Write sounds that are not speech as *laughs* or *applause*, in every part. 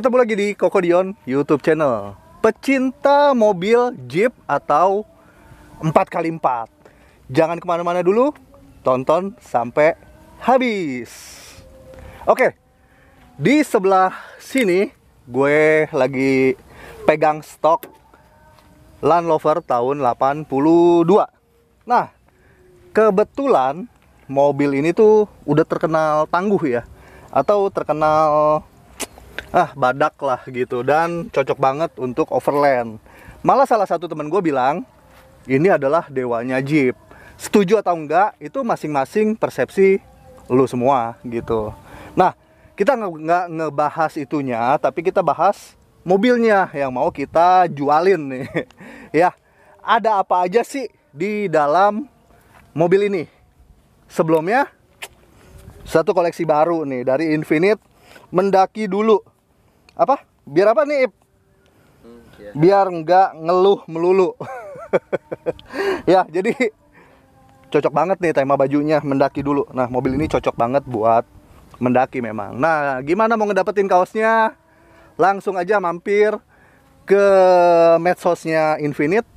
Ketemu lagi di Koko Dion YouTube channel. Pecinta mobil Jeep atau 4x4. Jangan kemana-mana dulu, tonton sampai habis. Oke, di sebelah sini gue lagi pegang stok Land Rover tahun 82. Nah, kebetulan mobil ini tuh udah terkenal tangguh ya atau terkenal ah badak lah gitu dan cocok banget untuk overland. Malah salah satu temen gue bilang ini adalah dewanya Jeep. Setuju atau enggak itu masing-masing persepsi lu semua gitu. Nah kita nggak ngebahas itunya tapi kita bahas mobilnya yang mau kita jualin nih. *laughs* ya ada apa aja sih di dalam mobil ini? Sebelumnya satu koleksi baru nih dari Infinite mendaki dulu apa biar apa nih Ip? Hmm, iya. biar nggak ngeluh melulu *laughs* ya jadi cocok banget nih tema bajunya mendaki dulu nah mobil ini cocok banget buat mendaki memang nah gimana mau ngedapetin kaosnya langsung aja mampir ke medsosnya Infinite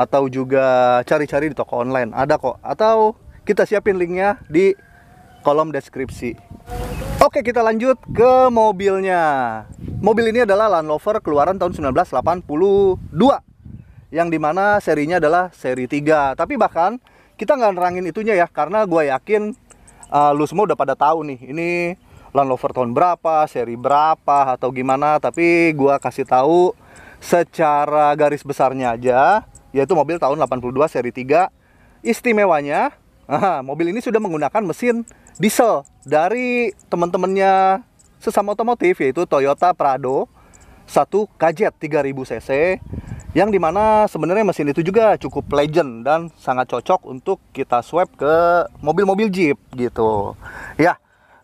atau juga cari-cari di toko online ada kok atau kita siapin linknya di kolom deskripsi oke kita lanjut ke mobilnya Mobil ini adalah Land Rover keluaran tahun 1982 yang dimana serinya adalah seri 3. Tapi bahkan kita nggak nerangin itunya ya karena gue yakin uh, lu semua udah pada tahu nih ini Land Rover tahun berapa, seri berapa atau gimana. Tapi gue kasih tahu secara garis besarnya aja yaitu mobil tahun 82 seri 3 istimewanya *laughs* mobil ini sudah menggunakan mesin diesel dari teman-temannya sesama otomotif yaitu Toyota Prado satu Kajet 3000 cc yang dimana sebenarnya mesin itu juga cukup legend dan sangat cocok untuk kita swap ke mobil-mobil Jeep gitu ya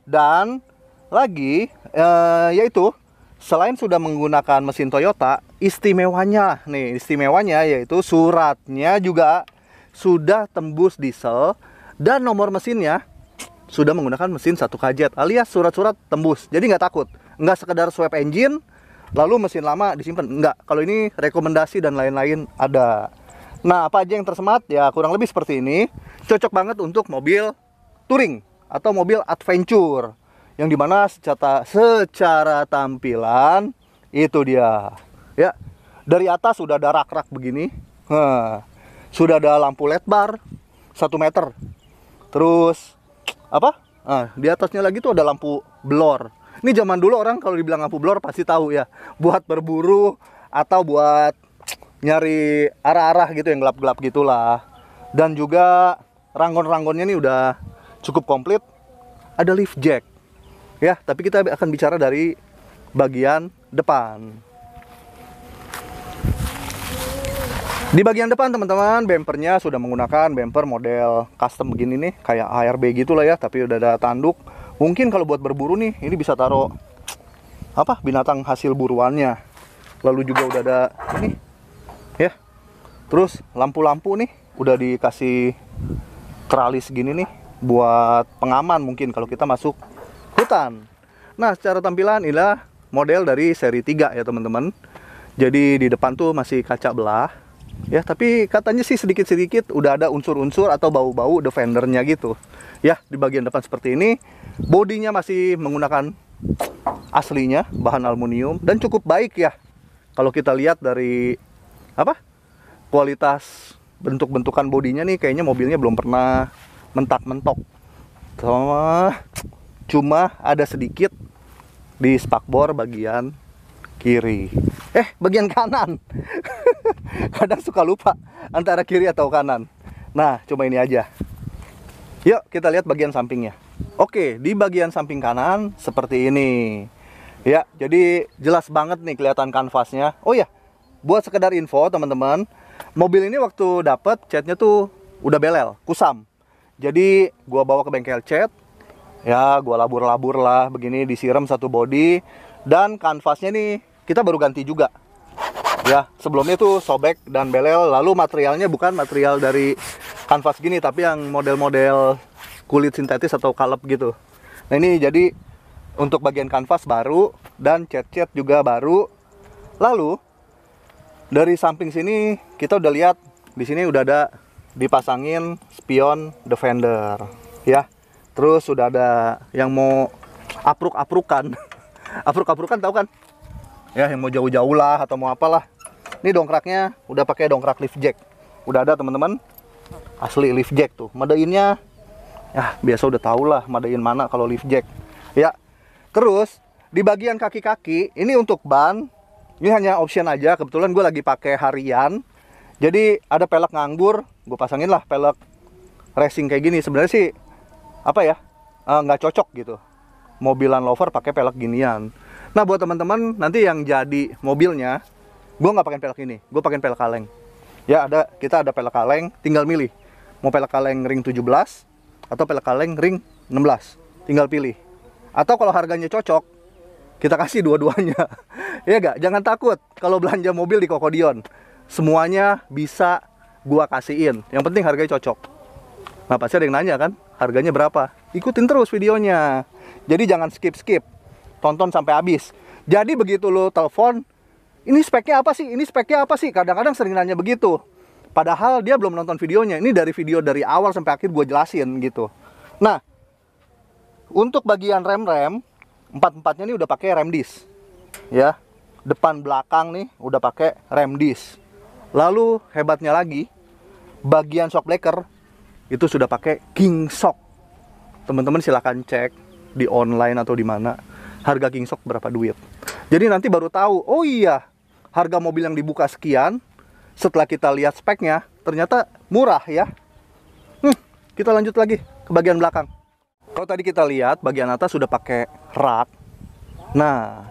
dan lagi eh, yaitu selain sudah menggunakan mesin Toyota istimewanya nih istimewanya yaitu suratnya juga sudah tembus diesel dan nomor mesinnya sudah menggunakan mesin satu kajet alias surat-surat tembus. Jadi nggak takut, nggak sekedar swap engine, lalu mesin lama disimpan. Nggak, kalau ini rekomendasi dan lain-lain ada. Nah, apa aja yang tersemat? Ya kurang lebih seperti ini. Cocok banget untuk mobil touring atau mobil adventure. Yang dimana secara, secara tampilan, itu dia. Ya, dari atas sudah ada rak-rak begini. Huh. Sudah ada lampu LED bar, satu meter. Terus apa? Nah, di atasnya lagi tuh ada lampu blor. Ini zaman dulu orang kalau dibilang lampu blor pasti tahu ya. Buat berburu atau buat nyari arah-arah gitu yang gelap-gelap gitulah. Dan juga ranggon-ranggonnya ini udah cukup komplit. Ada lift jack. Ya, tapi kita akan bicara dari bagian depan. Di bagian depan teman-teman, bempernya sudah menggunakan bemper model custom begini nih, kayak ARB gitulah ya, tapi udah ada tanduk. Mungkin kalau buat berburu nih, ini bisa taruh apa binatang hasil buruannya. Lalu juga udah ada ini, ya. Terus lampu-lampu nih udah dikasih kerali segini nih buat pengaman mungkin kalau kita masuk hutan. Nah, secara tampilan inilah model dari seri 3 ya teman-teman. Jadi di depan tuh masih kaca belah ya tapi katanya sih sedikit-sedikit udah ada unsur-unsur atau bau-bau defendernya gitu ya di bagian depan seperti ini bodinya masih menggunakan aslinya bahan aluminium dan cukup baik ya kalau kita lihat dari apa kualitas bentuk-bentukan bodinya nih kayaknya mobilnya belum pernah mentak-mentok sama cuma ada sedikit di spakbor bagian kiri. Eh, bagian kanan. *laughs* Kadang suka lupa antara kiri atau kanan. Nah, cuma ini aja. Yuk, kita lihat bagian sampingnya. Oke, di bagian samping kanan seperti ini. Ya, jadi jelas banget nih kelihatan kanvasnya. Oh ya, buat sekedar info teman-teman, mobil ini waktu dapet catnya tuh udah belel, kusam. Jadi gua bawa ke bengkel cat. Ya, gua labur-labur lah begini disiram satu body dan kanvasnya nih kita baru ganti juga ya sebelumnya tuh sobek dan belel lalu materialnya bukan material dari kanvas gini tapi yang model-model kulit sintetis atau kalap gitu nah ini jadi untuk bagian kanvas baru dan cat-cat juga baru lalu dari samping sini kita udah lihat di sini udah ada dipasangin spion defender ya terus sudah ada yang mau apruk-aprukan *laughs* apruk-aprukan tahu kan ya yang mau jauh-jauh lah atau mau apalah ini dongkraknya udah pakai dongkrak lift jack udah ada teman-teman asli lift jack tuh madainnya ya biasa udah tau lah madain mana kalau lift jack ya terus di bagian kaki-kaki ini untuk ban ini hanya option aja kebetulan gue lagi pakai harian jadi ada pelek nganggur gue pasangin lah pelek racing kayak gini sebenarnya sih apa ya eh, nggak uh, cocok gitu mobilan lover pakai pelek ginian Nah buat teman-teman nanti yang jadi mobilnya, gue nggak pakai pelek ini, gue pakai pelek kaleng. Ya ada kita ada pelek kaleng, tinggal milih mau pelek kaleng ring 17 atau pelek kaleng ring 16, tinggal pilih. Atau kalau harganya cocok, kita kasih dua-duanya. *laughs* ya gak? Jangan takut kalau belanja mobil di Kokodion. Semuanya bisa gua kasihin. Yang penting harganya cocok. Nah pasti ada yang nanya kan, harganya berapa? Ikutin terus videonya. Jadi jangan skip-skip tonton sampai habis. Jadi begitu lo telepon, ini speknya apa sih? Ini speknya apa sih? Kadang-kadang sering nanya begitu. Padahal dia belum nonton videonya. Ini dari video dari awal sampai akhir gue jelasin gitu. Nah, untuk bagian rem-rem, empat-empatnya ini udah pakai rem disc. Ya, depan belakang nih udah pakai rem disc. Lalu hebatnya lagi, bagian shock breaker itu sudah pakai king shock. Teman-teman silahkan cek di online atau di mana harga gingsok berapa duit. Jadi nanti baru tahu, oh iya, harga mobil yang dibuka sekian, setelah kita lihat speknya, ternyata murah ya. Hmm, kita lanjut lagi ke bagian belakang. Kalau tadi kita lihat, bagian atas sudah pakai rak. Nah,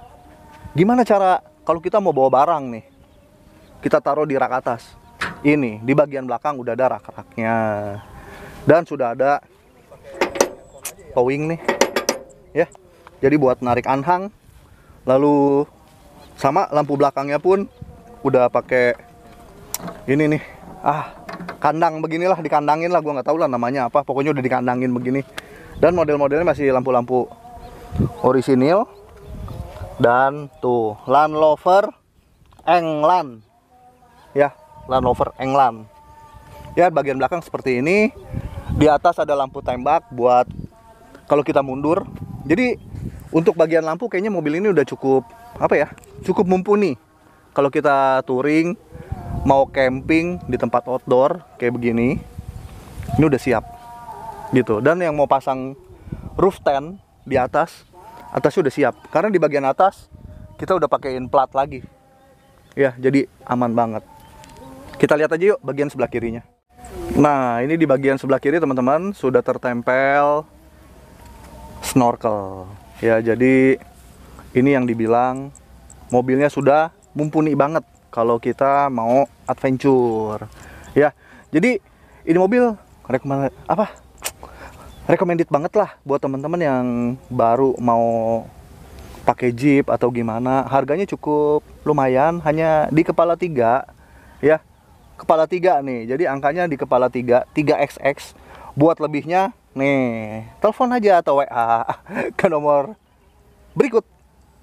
gimana cara kalau kita mau bawa barang nih? Kita taruh di rak atas. Ini, di bagian belakang udah ada rak-raknya. Dan sudah ada towing nih. Ya, jadi buat narik anhang lalu sama lampu belakangnya pun udah pakai ini nih ah kandang beginilah dikandangin lah gue nggak tahu lah namanya apa pokoknya udah dikandangin begini dan model-modelnya masih lampu-lampu orisinil dan tuh Land Rover England ya Land Rover England ya bagian belakang seperti ini di atas ada lampu tembak buat kalau kita mundur jadi untuk bagian lampu kayaknya mobil ini udah cukup apa ya? Cukup mumpuni. Kalau kita touring, mau camping di tempat outdoor kayak begini, ini udah siap. Gitu. Dan yang mau pasang roof tent di atas, atasnya udah siap. Karena di bagian atas kita udah pakaiin plat lagi. Ya, jadi aman banget. Kita lihat aja yuk bagian sebelah kirinya. Nah, ini di bagian sebelah kiri teman-teman sudah tertempel snorkel. Ya, jadi ini yang dibilang mobilnya sudah mumpuni banget kalau kita mau adventure. Ya, jadi ini mobil rekomend apa? Recommended banget lah buat teman-teman yang baru mau pakai Jeep atau gimana. Harganya cukup lumayan, hanya di kepala tiga, ya. Kepala tiga nih, jadi angkanya di kepala tiga, tiga xx Buat lebihnya Nih, telepon aja atau WA *laughs* ke nomor berikut.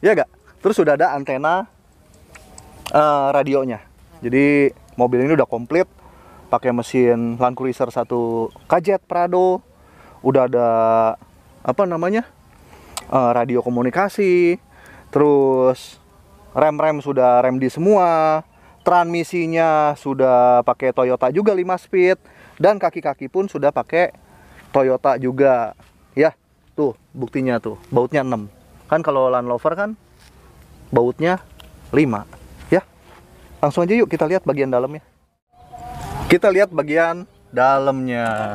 Ya gak? Terus sudah ada antena uh, radionya. Jadi mobil ini udah komplit pakai mesin Land Cruiser 1 Kajet Prado. Udah ada apa namanya? Uh, radio komunikasi. Terus rem-rem sudah rem di semua. Transmisinya sudah pakai Toyota juga 5 speed dan kaki-kaki pun sudah pakai Toyota juga ya tuh buktinya tuh bautnya 6 kan kalau Land Rover kan bautnya 5 ya langsung aja yuk kita lihat bagian dalamnya kita lihat bagian dalamnya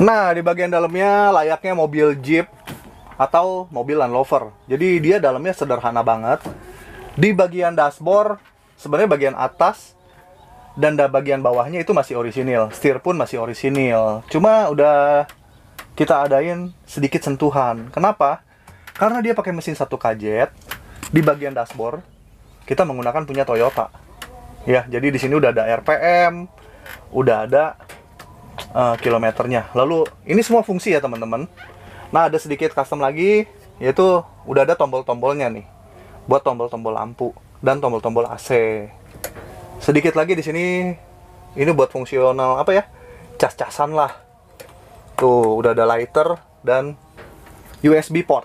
nah di bagian dalamnya layaknya mobil Jeep atau mobil Land Rover jadi dia dalamnya sederhana banget di bagian dashboard sebenarnya bagian atas danda bagian bawahnya itu masih orisinil, setir pun masih orisinil. Cuma udah kita adain sedikit sentuhan. Kenapa? Karena dia pakai mesin satu kajet di bagian dashboard kita menggunakan punya Toyota. Ya, jadi di sini udah ada RPM, udah ada uh, kilometernya. Lalu ini semua fungsi ya teman-teman. Nah ada sedikit custom lagi, yaitu udah ada tombol-tombolnya nih, buat tombol-tombol lampu dan tombol-tombol AC sedikit lagi di sini ini buat fungsional apa ya cas-casan lah tuh udah ada lighter dan USB port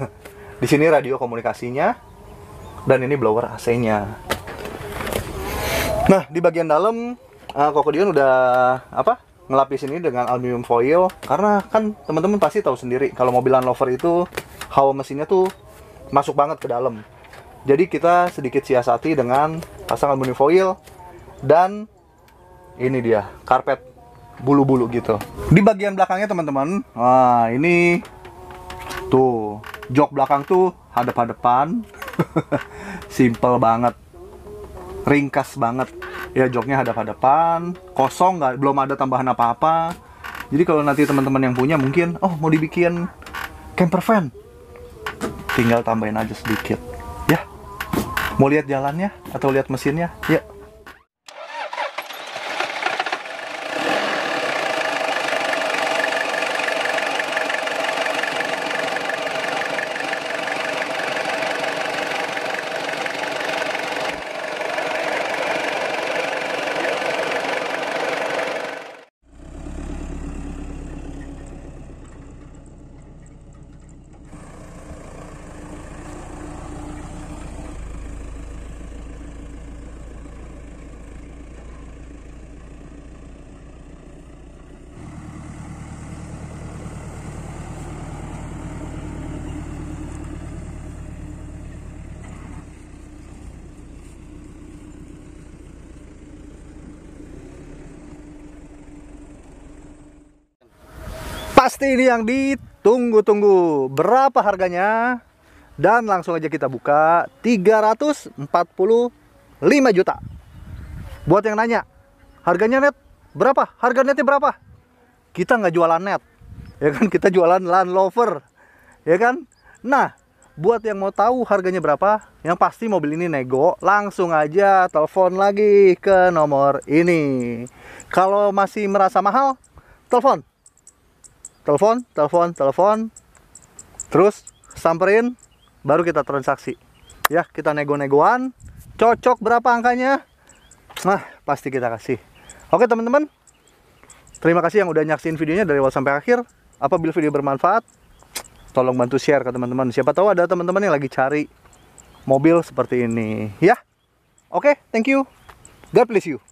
*laughs* di sini radio komunikasinya dan ini blower AC-nya nah di bagian dalam uh, eh, Kokodion udah apa ngelapis ini dengan aluminium foil karena kan teman-teman pasti tahu sendiri kalau mobilan lover itu hawa mesinnya tuh masuk banget ke dalam jadi kita sedikit siasati dengan pasangan foil dan ini dia karpet bulu-bulu gitu di bagian belakangnya teman-teman nah ini tuh jok belakang tuh hadap-hadapan *laughs* simple banget ringkas banget ya joknya hadap-hadapan kosong nggak belum ada tambahan apa-apa jadi kalau nanti teman-teman yang punya mungkin oh mau dibikin camper van tinggal tambahin aja sedikit Mau lihat jalannya atau lihat mesinnya? Yuk. Ya. Pasti ini yang ditunggu-tunggu. Berapa harganya? Dan langsung aja kita buka 345 juta. Buat yang nanya, harganya net berapa? Harga netnya berapa? Kita nggak jualan net. Ya kan kita jualan land lover. Ya kan? Nah, buat yang mau tahu harganya berapa, yang pasti mobil ini nego, langsung aja telepon lagi ke nomor ini. Kalau masih merasa mahal, telepon telepon telepon telepon terus samperin baru kita transaksi ya kita nego-negoan cocok berapa angkanya nah pasti kita kasih oke teman-teman terima kasih yang udah nyaksiin videonya dari awal sampai akhir apabila video bermanfaat tolong bantu share ke teman-teman siapa tahu ada teman-teman yang lagi cari mobil seperti ini ya oke thank you God bless you